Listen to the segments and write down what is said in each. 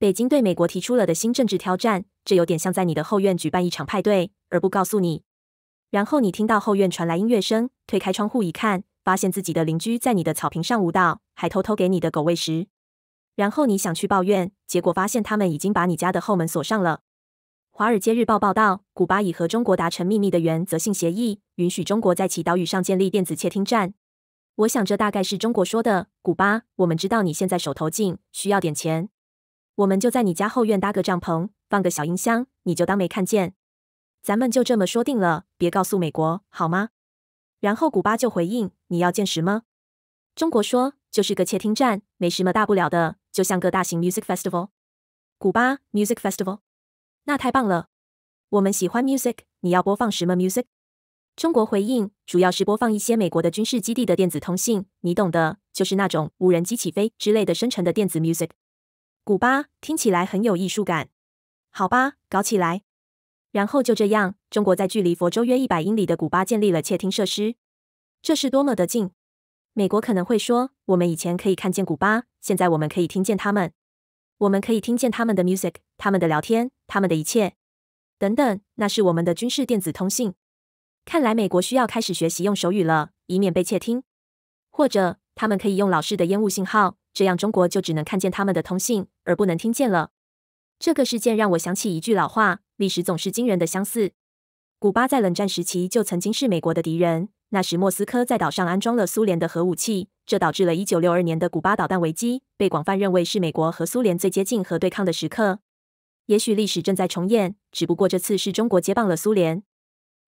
北京对美国提出了的新政治挑战，这有点像在你的后院举办一场派对，而不告诉你。然后你听到后院传来音乐声，推开窗户一看，发现自己的邻居在你的草坪上舞蹈，还偷偷给你的狗喂食。然后你想去抱怨，结果发现他们已经把你家的后门锁上了。《华尔街日报》报道，古巴已和中国达成秘密的原则性协议，允许中国在其岛屿上建立电子窃听站。我想这大概是中国说的：“古巴，我们知道你现在手头紧，需要点钱。”我们就在你家后院搭个帐篷，放个小音箱，你就当没看见。咱们就这么说定了，别告诉美国，好吗？然后古巴就回应：“你要见识吗？”中国说：“就是个窃听站，没什么大不了的，就像个大型 music festival。”古巴 music festival，那太棒了，我们喜欢 music。你要播放什么 music？中国回应：“主要是播放一些美国的军事基地的电子通信，你懂的，就是那种无人机起飞之类的生成的电子 music。”古巴听起来很有艺术感，好吧，搞起来。然后就这样，中国在距离佛州约一百英里的古巴建立了窃听设施，这是多么的近！美国可能会说，我们以前可以看见古巴，现在我们可以听见他们，我们可以听见他们的 music，他们的聊天，他们的一切，等等。那是我们的军事电子通信。看来美国需要开始学习用手语了，以免被窃听，或者他们可以用老式的烟雾信号，这样中国就只能看见他们的通信。而不能听见了。这个事件让我想起一句老话：历史总是惊人的相似。古巴在冷战时期就曾经是美国的敌人。那时，莫斯科在岛上安装了苏联的核武器，这导致了1962年的古巴导弹危机，被广泛认为是美国和苏联最接近核对抗的时刻。也许历史正在重演，只不过这次是中国接棒了苏联。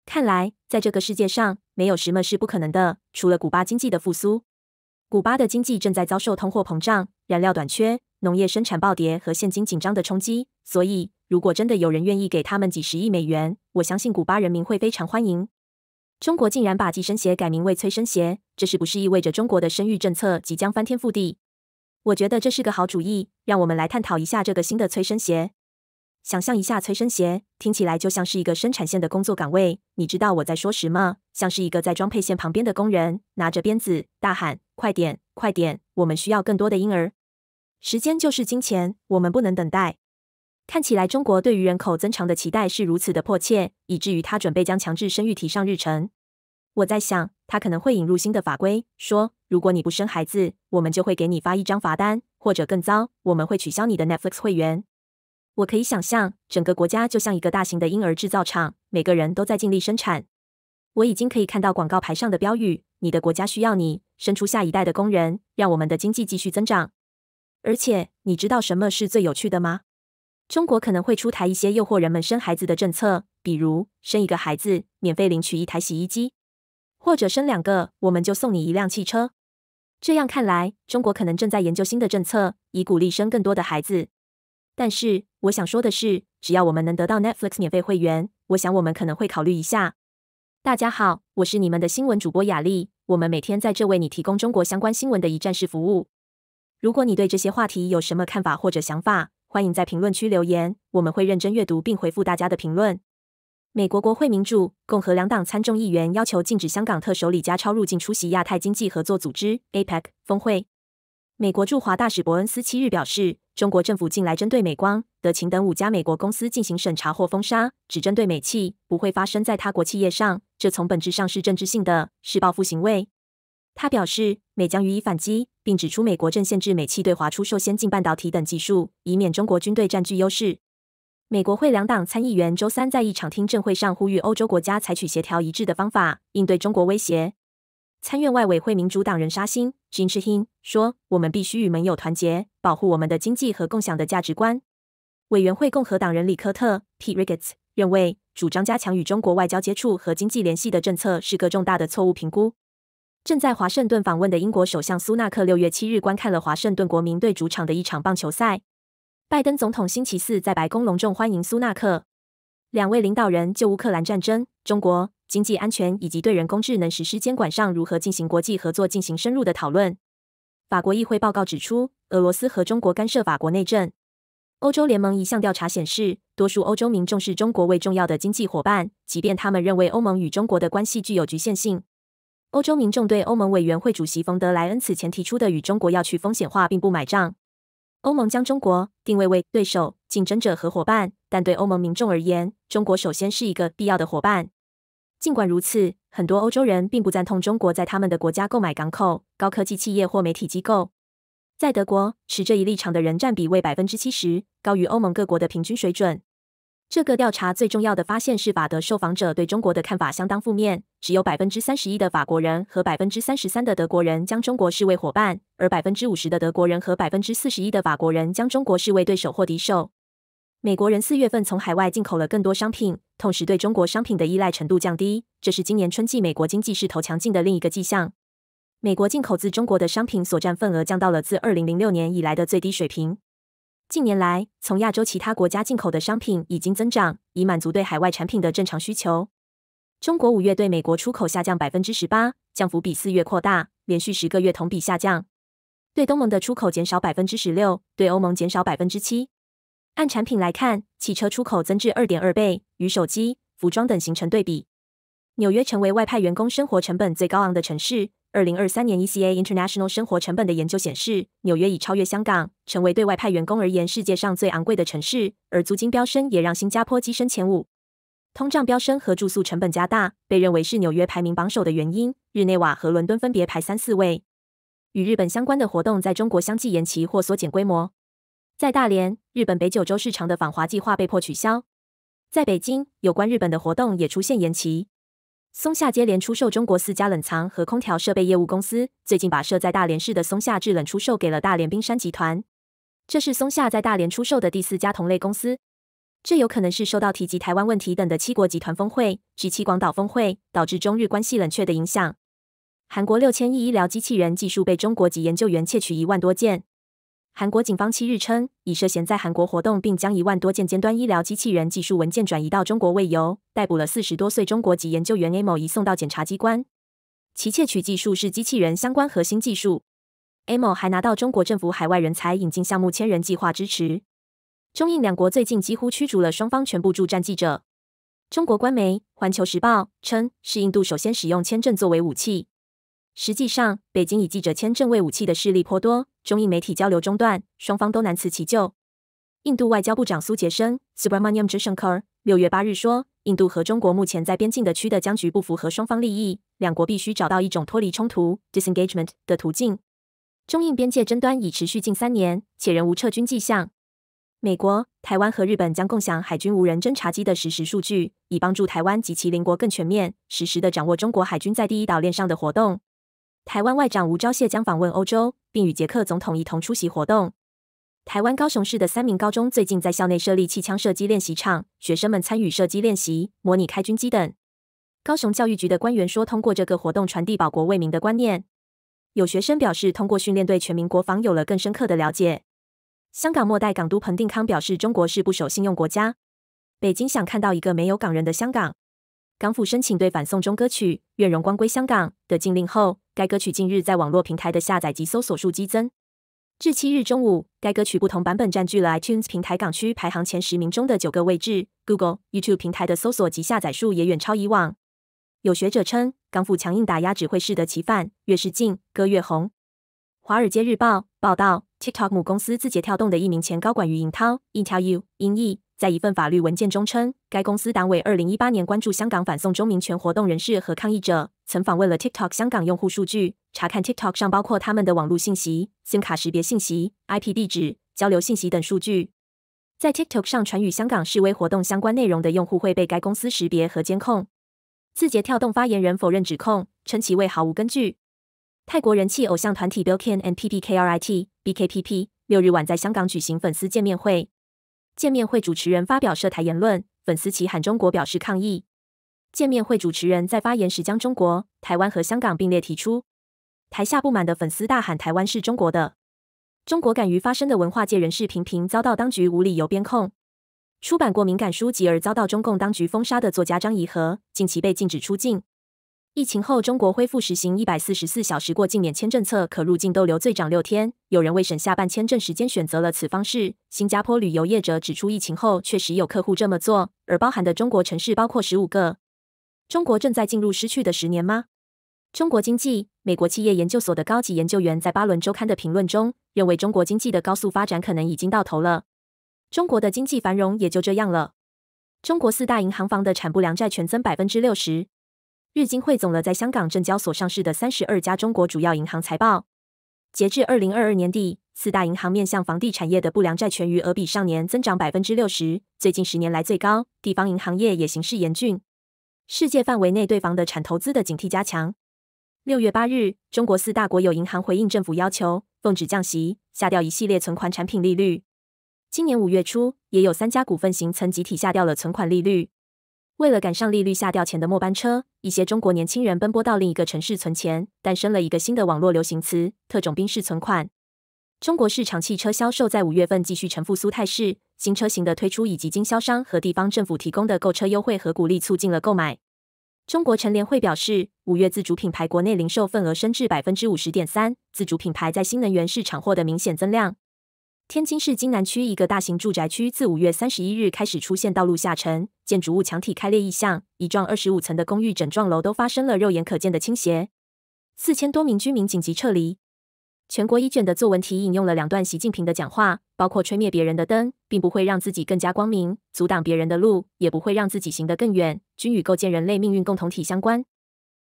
看来，在这个世界上，没有什么是不可能的，除了古巴经济的复苏。古巴的经济正在遭受通货膨胀、燃料短缺。农业生产暴跌和现金紧张的冲击，所以如果真的有人愿意给他们几十亿美元，我相信古巴人民会非常欢迎。中国竟然把计生鞋改名为催生鞋，这是不是意味着中国的生育政策即将翻天覆地？我觉得这是个好主意，让我们来探讨一下这个新的催生鞋。想象一下，催生鞋听起来就像是一个生产线的工作岗位。你知道我在说什么？像是一个在装配线旁边的工人，拿着鞭子大喊：“快点，快点！我们需要更多的婴儿。”时间就是金钱，我们不能等待。看起来，中国对于人口增长的期待是如此的迫切，以至于他准备将强制生育提上日程。我在想，他可能会引入新的法规，说如果你不生孩子，我们就会给你发一张罚单，或者更糟，我们会取消你的 Netflix 会员。我可以想象，整个国家就像一个大型的婴儿制造厂，每个人都在尽力生产。我已经可以看到广告牌上的标语：“你的国家需要你，生出下一代的工人，让我们的经济继续增长。”而且你知道什么是最有趣的吗？中国可能会出台一些诱惑人们生孩子的政策，比如生一个孩子免费领取一台洗衣机，或者生两个我们就送你一辆汽车。这样看来，中国可能正在研究新的政策，以鼓励生更多的孩子。但是我想说的是，只要我们能得到 Netflix 免费会员，我想我们可能会考虑一下。大家好，我是你们的新闻主播雅丽，我们每天在这为你提供中国相关新闻的一站式服务。如果你对这些话题有什么看法或者想法，欢迎在评论区留言，我们会认真阅读并回复大家的评论。美国国会民主、共和两党参众议员要求禁止香港特首李家超入境出席亚太经济合作组织 （APEC） 峰会。美国驻华大使伯恩斯七日表示，中国政府近来针对美光、德勤等五家美国公司进行审查或封杀，只针对美企，不会发生在他国企业上。这从本质上是政治性的，是报复行为。他表示，美将予以反击，并指出美国正限制美企对华出售先进半导体等技术，以免中国军队占据优势。美国会两党参议员周三在一场听证会上呼吁欧洲国家采取协调一致的方法应对中国威胁。参院外委会民主党人沙欣 j i n c h e 说：“我们必须与盟友团结，保护我们的经济和共享的价值观。”委员会共和党人李科特 （P. Riggs） 认为，主张加强与中国外交接触和经济联系的政策是个重大的错误评估。正在华盛顿访问的英国首相苏纳克六月七日观看了华盛顿国民队主场的一场棒球赛。拜登总统星期四在白宫隆重欢迎苏纳克。两位领导人就乌克兰战争、中国经济安全以及对人工智能实施监管上如何进行国际合作进行深入的讨论。法国议会报告指出，俄罗斯和中国干涉法国内政。欧洲联盟一项调查显示，多数欧洲民众是中国为重要的经济伙伴，即便他们认为欧盟与中国的关系具有局限性。欧洲民众对欧盟委员会主席冯德莱恩此前提出的与中国要去风险化并不买账。欧盟将中国定位为对手、竞争者、和伙伴，但对欧盟民众而言，中国首先是一个必要的伙伴。尽管如此，很多欧洲人并不赞同中国在他们的国家购买港口、高科技企业或媒体机构。在德国，持这一立场的人占比为百分之七十，高于欧盟各国的平均水准。这个调查最重要的发现是，法德受访者对中国的看法相当负面。只有百分之三十一的法国人和百分之三十三的德国人将中国视为伙伴，而百分之五十的德国人和百分之四十一的法国人将中国视为对手或敌手。美国人四月份从海外进口了更多商品，同时对中国商品的依赖程度降低，这是今年春季美国经济势头强劲的另一个迹象。美国进口自中国的商品所占份额降到了自二零零六年以来的最低水平。近年来，从亚洲其他国家进口的商品已经增长，以满足对海外产品的正常需求。中国五月对美国出口下降百分之十八，降幅比四月扩大，连续十个月同比下降。对东盟的出口减少百分之十六，对欧盟减少百分之七。按产品来看，汽车出口增至二点二倍，与手机、服装等形成对比。纽约成为外派员工生活成本最高昂的城市。二零二三年 ECA International 生活成本的研究显示，纽约已超越香港，成为对外派员工而言世界上最昂贵的城市。而租金飙升也让新加坡跻身前五。通胀飙升和住宿成本加大被认为是纽约排名榜首的原因。日内瓦和伦敦分别排三四位。与日本相关的活动在中国相继延期或缩减规模。在大连，日本北九州市场的访华计划被迫取消。在北京，有关日本的活动也出现延期。松下接连出售中国四家冷藏和空调设备业务公司，最近把设在大连市的松下制冷出售给了大连冰山集团。这是松下在大连出售的第四家同类公司。这有可能是受到提及台湾问题等的七国集团峰会及七广岛峰会导致中日关系冷却的影响。韩国六千亿医疗机器人技术被中国籍研究员窃取一万多件。韩国警方七日称，以涉嫌在韩国活动并将一万多件尖端医疗机器人技术文件转移到中国为由，逮捕了四十多岁中国籍研究员 A 某，移送到检察机关。其窃取技术是机器人相关核心技术。A 某还拿到中国政府海外人才引进项目千人计划支持。中印两国最近几乎驱逐了双方全部驻战记者。中国官媒《环球时报》称，是印度首先使用签证作为武器。实际上，北京以记者签证为武器的势力颇多。中印媒体交流中断，双方都难辞其咎。印度外交部长苏杰生 s u j a r m a n i m j u a n k e r 六月八日说：“印度和中国目前在边境的区的僵局不符合双方利益，两国必须找到一种脱离冲突 （disengagement） 的途径。”中印边界争端已持续近三年，且仍无撤军迹象。美国、台湾和日本将共享海军无人侦察机的实时数据，以帮助台湾及其邻国更全面、实时的掌握中国海军在第一岛链上的活动。台湾外长吴钊燮将访问欧洲，并与捷克总统一同出席活动。台湾高雄市的三名高中最近在校内设立气枪射击练习场，学生们参与射击练习，模拟开军机等。高雄教育局的官员说：“通过这个活动，传递保国为民的观念。”有学生表示：“通过训练，对全民国防有了更深刻的了解。”香港末代港督彭定康表示：“中国是不守信用国家，北京想看到一个没有港人的香港。”港府申请对反送中歌曲《愿荣光归香港》的禁令后。该歌曲近日在网络平台的下载及搜索数激增至七日中午，该歌曲不同版本占据了 iTunes 平台港区排行前十名中的九个位置。Google、YouTube 平台的搜索及下载数也远超以往。有学者称，港府强硬打压只会适得其反，越是禁，歌越红。《华尔街日报》报道，TikTok 母公司字节跳动的一名前高管于颖涛 i n t e y o 英译）在一份法律文件中称，该公司党委二零一八年关注香港反送中民权活动人士和抗议者。曾访问了 TikTok 香港用户数据，查看 TikTok 上包括他们的网络信息、SIM 卡识别信息、IP 地址、交流信息等数据。在 TikTok 上传与香港示威活动相关内容的用户会被该公司识别和监控。字节跳动发言人否认指控，称其为毫无根据。泰国人气偶像团体 b i l l k i n and PPKRIT（BKP P） 六日晚在香港举行粉丝见面会，见面会主持人发表涉台言论，粉丝齐喊中国表示抗议。见面会主持人在发言时将中国、台湾和香港并列提出，台下不满的粉丝大喊：“台湾是中国的！”中国敢于发声的文化界人士频频遭到当局无理由边控，出版过敏感书籍而遭到中共当局封杀的作家张怡和近期被禁止出境。疫情后，中国恢复实行一百四十四小时过境免签政策，可入境逗留最长六天。有人为省下办签证时间选择了此方式。新加坡旅游业者指出，疫情后确实有客户这么做，而包含的中国城市包括十五个。中国正在进入失去的十年吗？中国经济，美国企业研究所的高级研究员在《巴伦周刊》的评论中认为，中国经济的高速发展可能已经到头了，中国的经济繁荣也就这样了。中国四大银行房的产不良债权增百分之六十。日经汇总了在香港证交所上市的三十二家中国主要银行财报，截至二零二二年底，四大银行面向房地产业的不良债权余额比上年增长百分之六十，最近十年来最高。地方银行业也形势严峻。世界范围内对房地产投资的警惕加强。六月八日，中国四大国有银行回应政府要求，奉旨降息，下调一系列存款产品利率。今年五月初，也有三家股份行曾集体下调了存款利率。为了赶上利率下调前的末班车，一些中国年轻人奔波到另一个城市存钱，诞生了一个新的网络流行词“特种兵式存款”。中国市场汽车销售在五月份继续呈复苏态势，新车型的推出以及经销商和地方政府提供的购车优惠和鼓励，促进了购买。中国成联会表示，五月自主品牌国内零售份额升至百分之五十点三，自主品牌在新能源市场获得明显增量。天津市津南区一个大型住宅区自五月三十一日开始出现道路下沉、建筑物墙体开裂异象，一幢二十五层的公寓整幢楼都发生了肉眼可见的倾斜，四千多名居民紧急撤离。全国一卷的作文题引用了两段习近平的讲话，包括“吹灭别人的灯，并不会让自己更加光明；阻挡别人的路，也不会让自己行得更远。”均与构建人类命运共同体相关。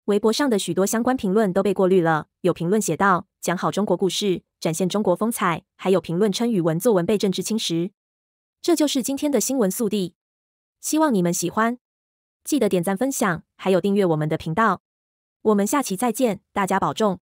微博上的许多相关评论都被过滤了。有评论写道：“讲好中国故事，展现中国风采。”还有评论称语文作文被政治侵蚀。这就是今天的新闻速递，希望你们喜欢，记得点赞、分享，还有订阅我们的频道。我们下期再见，大家保重。